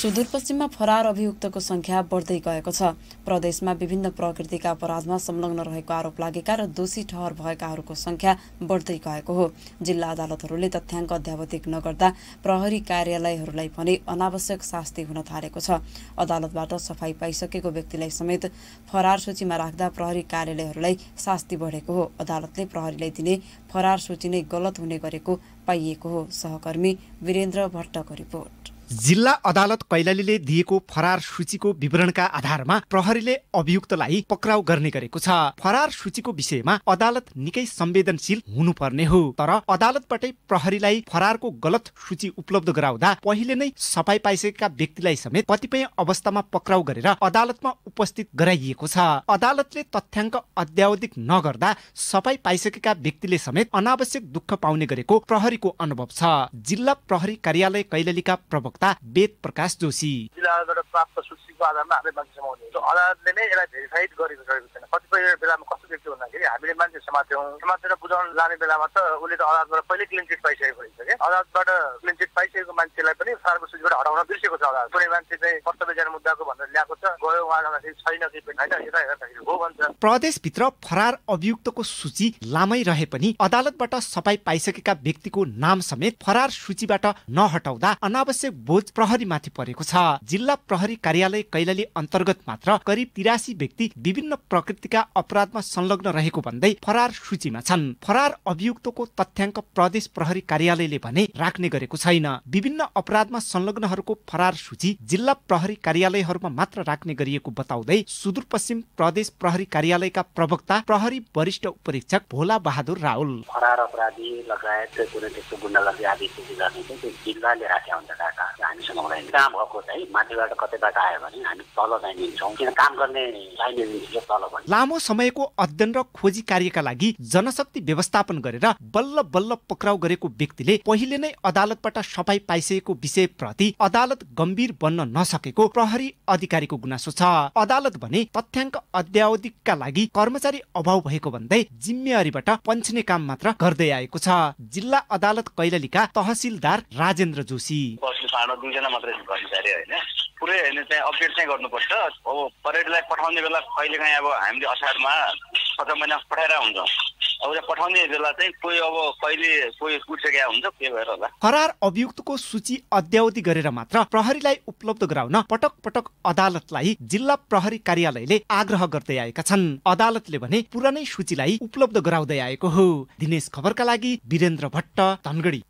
सुदूरपश्चिममा फरार अभियुक्तको संख्या बढ्दै गएको छ प्रदेशमा विभिन्न प्रकृतिका अपराधमा संलग्न रहेको आरोप लागेका र दोषी ठहर भएकाहरूको संख्या बढ्दै गएको हो जिल्ला अदालतहरूले तथ्याङ्क अध्यावधिक नगर्दा प्रहरी कार्यालयहरूलाई पनि अनावश्यक शास्ति हुन थालेको छ अदालतबाट सफाई पाइसकेको व्यक्तिलाई समेत फरार सूचीमा राख्दा प्रहरी कार्यालयहरूलाई शास्ति बढेको हो अदालतले प्रहरीलाई दिने फरार सूची नै गलत हुने गरेको पाइएको हो सहकर्मी वीरेन्द्र भट्टको रिपोर्ट जिल्ला अदालत कैलालीले दिएको फरार सूचीको विवरणका आधारमा प्रहरीले अभियुक्तलाई पक्राउ गर्ने गरेको छ फरार सूचीको विषयमा अदालत निकै संवेदनशील हुनुपर्ने हो तर अदालतबाटै प्रहरीलाई फरारको गलत सूची उपलब्ध गराउँदा पहिले नै सफाई पाइसकेका व्यक्तिलाई समेत कतिपय अवस्थामा पक्राउ गरेर अदालतमा उपस्थित गराइएको छ अदालतले तथ्याङ्क अध्यावधिक नगर्दा सफाई पाइसकेका व्यक्तिले समेत अनावश्यक दुःख पाउने गरेको प्रहरीको अनुभव छ जिल्ला प्रहरी कार्यालय कैलालीका प्रवक्ता प्रवक्ता वेद प्रकाश जोशी प्राप्त सूचीको आधारमा हामीले मान्छे समाउने अदालतले नै यसलाई भेरिफाइड गरिसकेको छैन कतिपय बेलामा भन्दाखेरि हामीले मान्छे समात्यौँ समातेर बुझाउन जाने बेलामा त उसले त अदालतबाट पहिले क्लिन चिट पाइसकेको रहेछ कि अदालतबाट क्लिन चिट पाइसकेको मान्छेलाई पनि सरको सूचीबाट हटाउन बिर्सेको छ अदालत कुनै मान्छे चाहिँ कर्तव्यजना मुद्दाको भनेर ल्याएको छ गयो जाँदाखेरि छैन कि होइन यता हेर्दाखेरि हो भन्छ प्रदेशभित्र फरार अभियुक्तको सूची लामै रहे पनि अदालतबाट सफाई पाइसकेका व्यक्तिको नाम समेत फरार सूचीबाट नहटाउँदा अनावश्यक बोझ प्रहरीमाथि परेको छ जिल्ला प्रहरी कार्यालय कैलाली अन्तर्गत मात्र करिब तिरासी व्यक्ति विभिन्न प्रकृतिका अपराधमा संलग्न संलग्न रहेको भन्दै फरार सूचीमा छन् फरार अभियुक्तको तथ्याङ्क प्रदेश प्रहरी कार्यालयले भने राख्ने गरेको छैन विभिन्न अपराधमा संलग्नहरूको फरार सूची जिल्ला प्रहरी कार्यालयहरूमा मात्र राख्ने गरिएको बताउँदै सुदूरपश्चिम प्रदेश प्रहरी कार्यालयका प्रवक्ता प्रहरी वरिष्ठ उपरीक्षक भोला बहादुर राहुल फरार अपराधी लगायत कुनै त्यस्तो गुण्डागर्दी आदि गर्ने चाहिँ जिल्लाले राखेका हुन्छ डाटा हामीसँग हुँदैन कहाँ भएको चाहिँ माथिबाट कतैबाट आयो भने हामी तल चाहिँ दिन्छौँ किन काम गर्ने लाइन एजेन्सीले तल लामो समयको अध्ययन र खोजी कार्यका लागि जनशक्ति व्यवस्थापन गरेर बल्ल बल्ल पक्राउ गरेको व्यक्तिले पहिले नै अदालतबाट सफाई पाइसकेको विषय प्रति अदालत गम्भीर बन्न नसकेको प्रहरी अधिकारीको गुनासो छ अदालत भने तथ्याङ्क अध्यावधिकका लागि कर्मचारी अभाव भएको भन्दै जिम्मेवारीबाट पन्छने काम मात्र गर्दै आएको छ जिल्ला अदालत कैलालीका तहसिलदार राजेन्द्र जोशी पुरै होइन चाहिँ अपडेट चाहिँ गर्नुपर्छ अब परेडलाई पठाउने बेला कहिले काहीँ अब हामीले असारमा सत्र महिना पठाएर हुन्छ अब त्यो पठाउने बेला चाहिँ कोही अब कहिले कोही उठिसकेका हुन्छ के भएर होला फरार अभियुक्तको सूची अध्यावधि गरेर मात्र प्रहरीलाई उपलब्ध गराउन पटक पटक अदालतलाई जिल्ला प्रहरी कार्यालयले आग्रह गर्दै आएका छन् अदालतले भने पुरानै सूचीलाई उपलब्ध गराउँदै आएको हो दिनेश खबरका लागि वीरेन्द्र भट्ट धनगढी